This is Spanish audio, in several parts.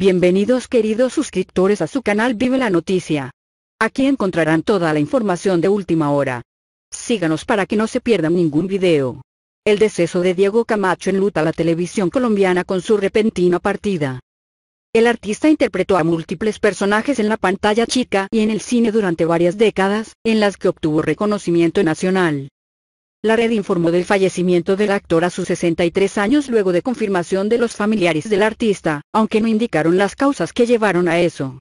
Bienvenidos queridos suscriptores a su canal Vive la Noticia. Aquí encontrarán toda la información de última hora. Síganos para que no se pierdan ningún video. El deceso de Diego Camacho a la televisión colombiana con su repentina partida. El artista interpretó a múltiples personajes en la pantalla chica y en el cine durante varias décadas, en las que obtuvo reconocimiento nacional. La red informó del fallecimiento del actor a sus 63 años luego de confirmación de los familiares del artista, aunque no indicaron las causas que llevaron a eso.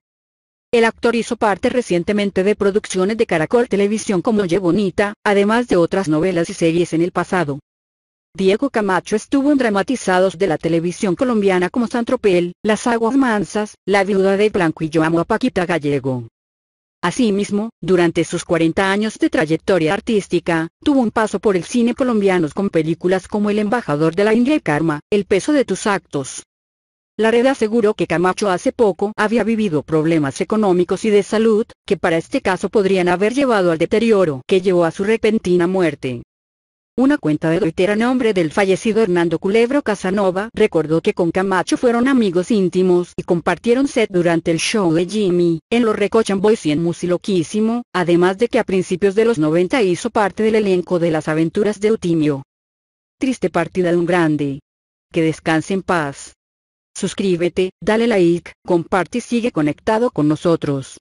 El actor hizo parte recientemente de producciones de Caracol Televisión como Oye Bonita, además de otras novelas y series en el pasado. Diego Camacho estuvo en dramatizados de la televisión colombiana como Santropel, Las Aguas Mansas, La Viuda de Blanco y Yo Amo a Paquita Gallego. Asimismo, durante sus 40 años de trayectoria artística, tuvo un paso por el cine colombiano con películas como El embajador de la India y Karma, El peso de tus actos. La red aseguró que Camacho hace poco había vivido problemas económicos y de salud, que para este caso podrían haber llevado al deterioro que llevó a su repentina muerte. Una cuenta de Twitter a nombre del fallecido Hernando Culebro Casanova recordó que con Camacho fueron amigos íntimos y compartieron set durante el show de Jimmy, en Los Boys y en Musiloquísimo, además de que a principios de los 90 hizo parte del elenco de las aventuras de Eutimio. Triste partida de un grande. Que descanse en paz. Suscríbete, dale like, comparte y sigue conectado con nosotros.